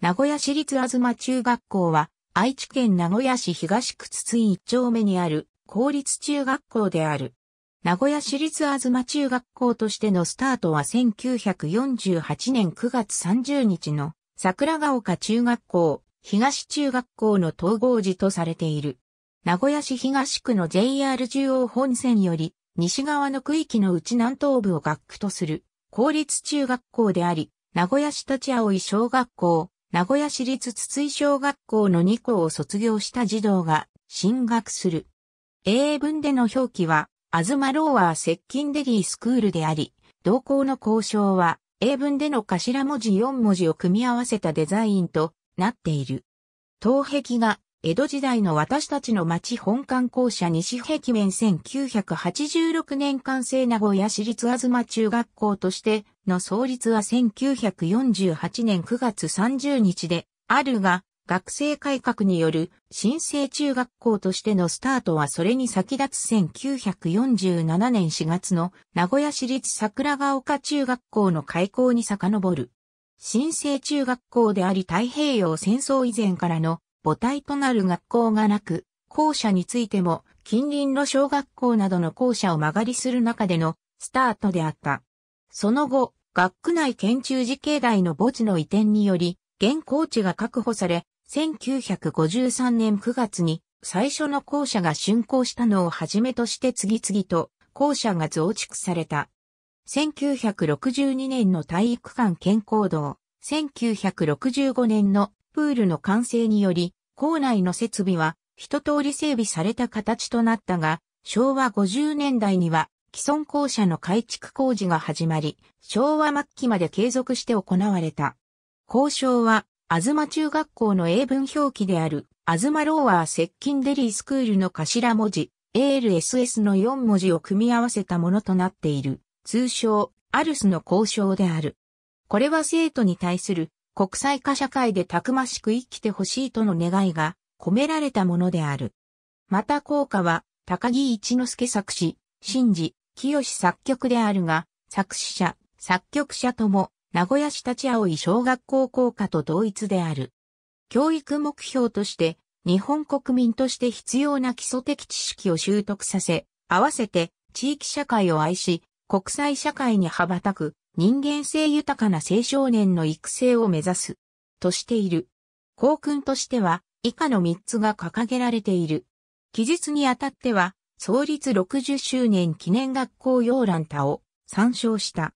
名古屋市立あずま中学校は、愛知県名古屋市東区津々一丁目にある公立中学校である。名古屋市立あずま中学校としてのスタートは1948年9月30日の桜ヶ丘中学校、東中学校の統合時とされている。名古屋市東区の JR 中央本線より西側の区域のうち南東部を学区とする公立中学校であり、名古屋市立葵小学校、名古屋市立筒井小学校の2校を卒業した児童が進学する。英文での表記は、アズマローワー接近デリースクールであり、同校の交渉は、英文での頭文字4文字を組み合わせたデザインとなっている。東壁が江戸時代の私たちの町本館校舎西壁面1986年完成名古屋市立ま中学校としての創立は1948年9月30日であるが、学生改革による新生中学校としてのスタートはそれに先立つ1947年4月の名古屋市立桜ヶ丘中学校の開校に遡る。新生中学校であり太平洋戦争以前からの母体となる学校がなく、校舎についても近隣の小学校などの校舎を曲がりする中でのスタートであった。その後、学区内県中寺境内の墓地の移転により、現校地が確保され、1953年9月に最初の校舎が竣工したのをはじめとして次々と校舎が増築された。1962年の体育館健康堂、1965年のプールの完成により、校内の設備は一通り整備された形となったが、昭和50年代には既存校舎の改築工事が始まり、昭和末期まで継続して行われた。交渉は、あずま中学校の英文表記である、あずまローワー接近デリースクールの頭文字、ALSS の4文字を組み合わせたものとなっている、通称、アルスの交渉である。これは生徒に対する国際化社会でたくましく生きてほしいとの願いが込められたものである。また効果は、高木一之助作詞、新次、清作曲であるが、作詞者、作曲者とも、名古屋市立青い小学校校歌と同一である。教育目標として、日本国民として必要な基礎的知識を習得させ、合わせて地域社会を愛し、国際社会に羽ばたく人間性豊かな青少年の育成を目指す、としている。校訓としては、以下の3つが掲げられている。期日にあたっては、創立60周年記念学校要覧他を参照した。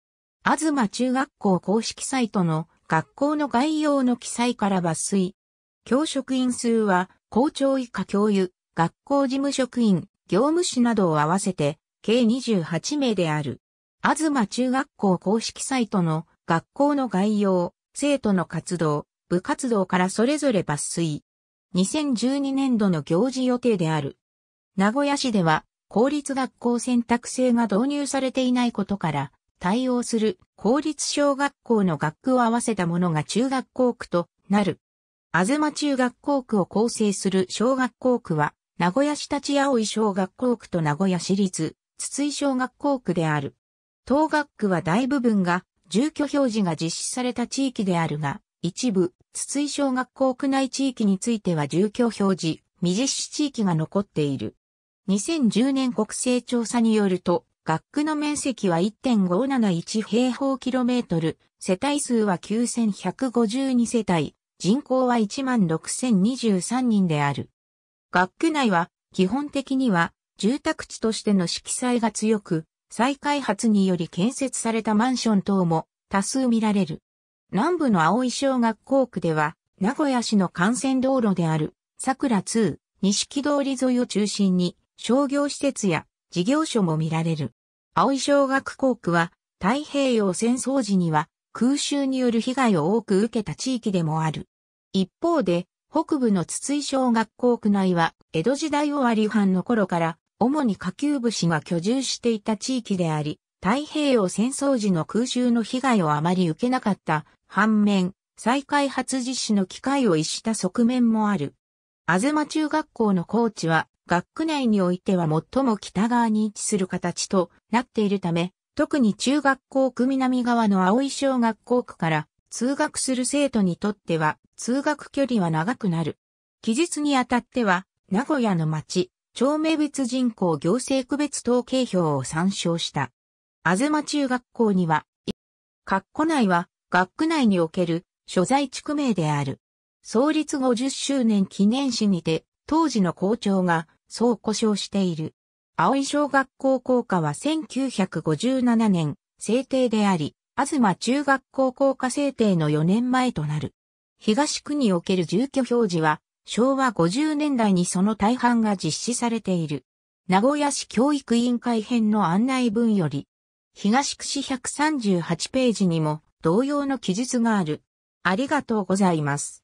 東中学校公式サイトの学校の概要の記載から抜粋。教職員数は校長以下教諭、学校事務職員、業務士などを合わせて計28名である。東中学校公式サイトの学校の概要、生徒の活動、部活動からそれぞれ抜粋。2012年度の行事予定である。名古屋市では、公立学校選択制が導入されていないことから、対応する公立小学校の学区を合わせたものが中学校区となる。あずま中学校区を構成する小学校区は、名古屋市立青小学校区と名古屋市立、筒井小学校区である。東学区は大部分が住居表示が実施された地域であるが、一部、筒井小学校区内地域については住居表示、未実施地域が残っている。2010年国勢調査によると、学区の面積は1.571平方キロメートル、世帯数は9152世帯、人口は16023人である。学区内は基本的には住宅地としての色彩が強く、再開発により建設されたマンション等も多数見られる。南部の青い小学校区では、名古屋市の幹線道路である、桜2、錦通り沿いを中心に、商業施設や事業所も見られる。青い小学校区は、太平洋戦争時には、空襲による被害を多く受けた地域でもある。一方で、北部の筒井小学校区内は、江戸時代終わり藩の頃から、主に下級武士が居住していた地域であり、太平洋戦争時の空襲の被害をあまり受けなかった反面、再開発実施の機会を逸した側面もある。あずま中学校の高地は、学区内においては最も北側に位置する形となっているため、特に中学校区南側の青い小学校区から通学する生徒にとっては通学距離は長くなる。期日にあたっては、名古屋の町、町名別人口行政区別統計表を参照した。あずま中学校には、括弧内は学区内における所在地区名である。創立50周年記念誌にて、当時の校長が、そう故障している。青井小学校校歌は1957年、制定であり、あずま中学校校歌制定の4年前となる。東区における住居表示は、昭和50年代にその大半が実施されている。名古屋市教育委員会編の案内文より、東区市138ページにも同様の記述がある。ありがとうございます。